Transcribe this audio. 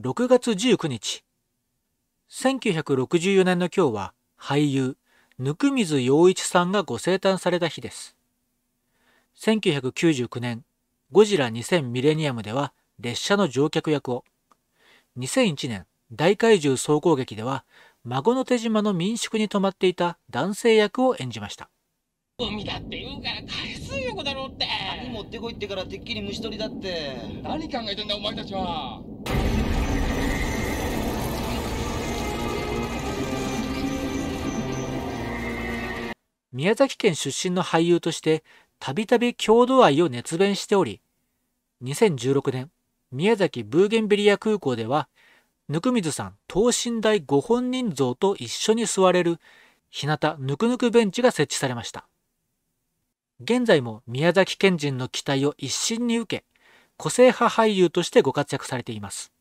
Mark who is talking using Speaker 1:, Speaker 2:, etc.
Speaker 1: 6月19日1964年の今日は俳優温水洋一さんがご生誕された日です1999年ゴジラ2000ミレニアムでは列車の乗客役を2001年大怪獣総攻撃では孫の手島の民宿に泊まっていた男性役を演じました
Speaker 2: 海だって言うから海水浴だろうって何持ってこいってからてっきり虫取りだって何考えてんだお前たちは
Speaker 1: 宮崎県出身の俳優としてたびたび郷土愛を熱弁しており、2016年、宮崎ブーゲンビリア空港では、ぬくみずさん等身大ご本人像と一緒に座れる日向ぬくぬくベンチが設置されました。現在も宮崎県人の期待を一身に受け、個性派俳優としてご活躍されています。